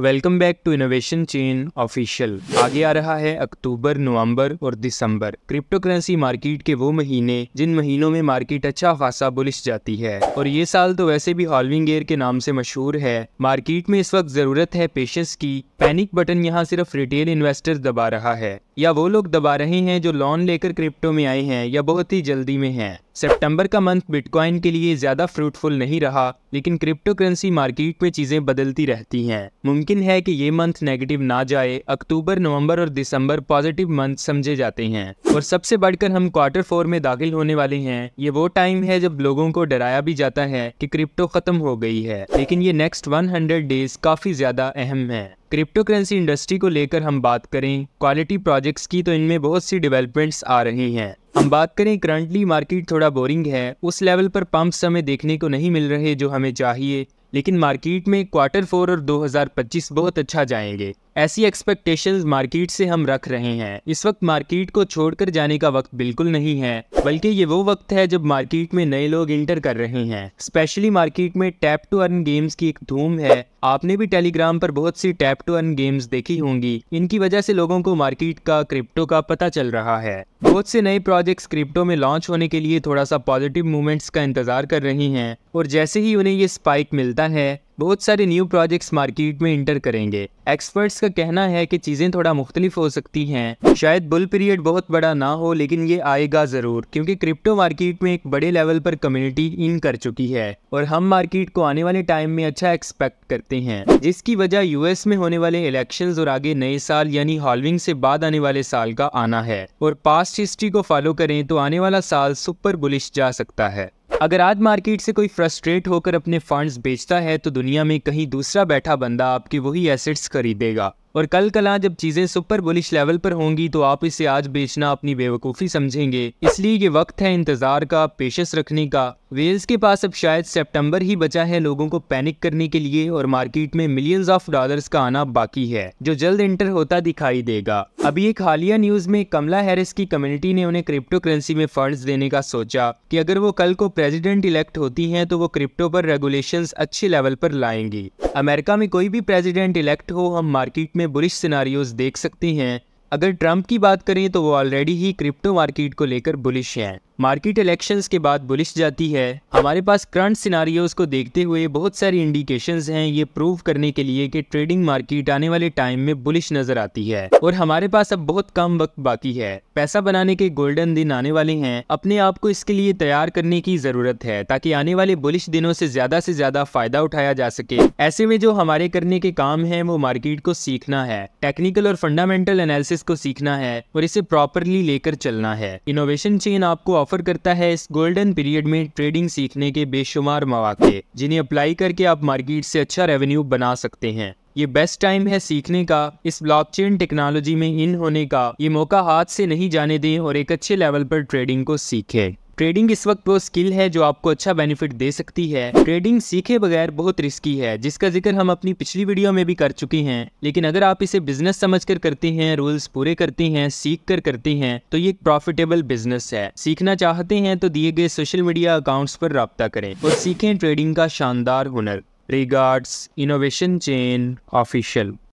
welcome back to innovation chain official आगे आ रहा है अक्टूबर नवंबर और दिसंबर क्रिप्टो करेंसी मार्केट के वो महीने जिन महीनों में मार्केट अच्छा खासा बुलिश जाती है और ये साल तो वैसे भी हॉलविंग एयर के नाम से मशहूर है मार्केट में इस वक्त जरूरत है पेशेंस की पैनिक बटन यहाँ सिर्फ रिटेल इन्वेस्टर्स दबा रहा है या वो लोग दबा रहे हैं जो लोन लेकर क्रिप्टो में आए हैं या बहुत ही जल्दी में है सितंबर का मंथ बिटकॉइन के लिए ज्यादा फ्रूटफुल नहीं रहा लेकिन क्रिप्टो करेंसी मार्केट में चीजें बदलती रहती हैं मुमकिन है कि ये मंथ नेगेटिव ना जाए अक्टूबर नवंबर और दिसंबर पॉजिटिव मंथ समझे जाते हैं और सबसे बढ़कर हम क्वार्टर फोर में दाखिल होने वाले हैं ये वो टाइम है जब लोगों को डराया भी जाता है कि क्रिप्टो खत्म हो गई है लेकिन ये नेक्स्ट वन डेज काफी ज्यादा अहम है क्रिप्टो करेंसी इंडस्ट्री को लेकर हम बात करें क्वालिटी प्रोजेक्ट्स की तो इनमें बहुत सी डेवलपमेंट्स आ रही हैं हम बात करें करंटली मार्केट थोड़ा बोरिंग है उस लेवल पर पंप्स हमें देखने को नहीं मिल रहे जो हमें चाहिए लेकिन मार्केट में क्वार्टर फोर और 2025 बहुत अच्छा जाएंगे ऐसी एक्सपेक्टेशंस मार्केट से हम रख रहे हैं इस वक्त मार्केट को छोड़कर जाने का वक्त बिल्कुल नहीं है बल्कि ये वो वक्त है जब मार्केट में नए लोग इंटर कर रहे हैं स्पेशली मार्केट में टैप टू अर्न गेम्स की एक धूम है आपने भी टेलीग्राम पर बहुत सी टैप टू अर्न गेम्स देखी होंगी इनकी वजह से लोगों को मार्केट का क्रिप्टो का पता चल रहा है बहुत से नए प्रोजेक्ट्स क्रिप्टो में लॉन्च होने के लिए थोड़ा सा पॉजिटिव मूवमेंट्स का इंतजार कर रही हैं और जैसे ही उन्हें ये स्पाइक मिलता है बहुत सारे न्यू प्रोजेक्ट्स मार्केट में इंटर करेंगे एक्सपर्ट्स का कहना है कि चीज़ें थोड़ा मुख्तलिफ हो सकती हैं शायद बुल पीरियड बहुत बड़ा ना हो लेकिन ये आएगा ज़रूर क्योंकि क्रिप्टो मार्केट में एक बड़े लेवल पर कम्युनिटी इन कर चुकी है और हम मार्केट को आने वाले टाइम में अच्छा एक्सपेक्ट करते हैं जिसकी वजह यूएस में होने वाले इलेक्शन और आगे नए साल यानी हॉलविंग से बाद आने वाले साल का आना है और पास्ट हिस्ट्री को फॉलो करें तो आने वाला साल सुपर बुलिश जा सकता है अगर आज मार्केट से कोई फ्रस्ट्रेट होकर अपने फंड्स बेचता है तो दुनिया में कहीं दूसरा बैठा बंदा आपके वही एसेट्स खरीदेगा और कल कला जब चीज़ें सुपर बुलिश लेवल पर होंगी तो आप इसे आज बेचना अपनी बेवकूफ़ी समझेंगे इसलिए ये वक्त है इंतज़ार का पेशस रखने का वेल्स के पास अब शायद सितंबर ही बचा है लोगों को पैनिक करने के लिए और मार्केट में मिलियंस ऑफ डॉलर्स का आना बाकी है जो जल्द इंटर होता दिखाई देगा अभी एक हालिया न्यूज़ में कमला हैरिस की कम्युनिटी ने उन्हें क्रिप्टो करेंसी में फंड्स देने का सोचा कि अगर वो कल को प्रेसिडेंट इलेक्ट होती हैं तो वो क्रिप्टो पर रेगुलेशंस अच्छे लेवल पर लाएंगी अमेरिका में कोई भी प्रेसिडेंट इलेक्ट हो हम मार्केट में में बुलिश सिनारियोज देख सकते हैं अगर ट्रंप की बात करें तो वो ऑलरेडी ही क्रिप्टो मार्केट को लेकर बुलिश हैं मार्केट इलेक्शंस के बाद बुलिश जाती है हमारे पास करंट सिनारियोज को देखते हुए बहुत सारी इंडिकेशंस हैं ये प्रूव करने के लिए कि ट्रेडिंग मार्केट आने वाले टाइम में बुलिश नजर आती है और हमारे पास अब बहुत कम वक्त बाकी है पैसा बनाने के गोल्डन दिन आने वाले हैं अपने आप को इसके लिए तैयार करने की जरूरत है ताकि आने वाले बुलिश दिनों से ज्यादा से ज्यादा फायदा उठाया जा सके ऐसे में जो हमारे करने के काम है वो मार्केट को सीखना है टेक्निकल और फंडामेंटल एनालिसिस को सीखना है और इसे प्रॉपरली लेकर चलना है इनोवेशन चेन आपको ऑफर करता है इस गोल्डन पीरियड में ट्रेडिंग सीखने के बेशुमार मौाक़े जिन्हें अप्लाई करके आप मार्केट से अच्छा रेवेन्यू बना सकते हैं ये बेस्ट टाइम है सीखने का इस ब्लॉकचेन टेक्नोलॉजी में इन होने का ये मौका हाथ से नहीं जाने दें और एक अच्छे लेवल पर ट्रेडिंग को सीखें ट्रेडिंग इस वक्त वो स्किल है जो आपको अच्छा बेनिफिट दे सकती है ट्रेडिंग सीखे बगैर बहुत रिस्की है जिसका जिक्र हम अपनी पिछली वीडियो में भी कर चुके हैं लेकिन अगर आप इसे बिजनेस समझकर करते हैं रूल्स पूरे करते हैं सीख कर करते हैं तो ये एक प्रॉफिटेबल बिजनेस है सीखना चाहते हैं तो दिए गए सोशल मीडिया अकाउंट्स पर रबता करें और सीखें ट्रेडिंग का शानदार हुनर रिगार्ड्स इनोवेशन चेन ऑफिशियल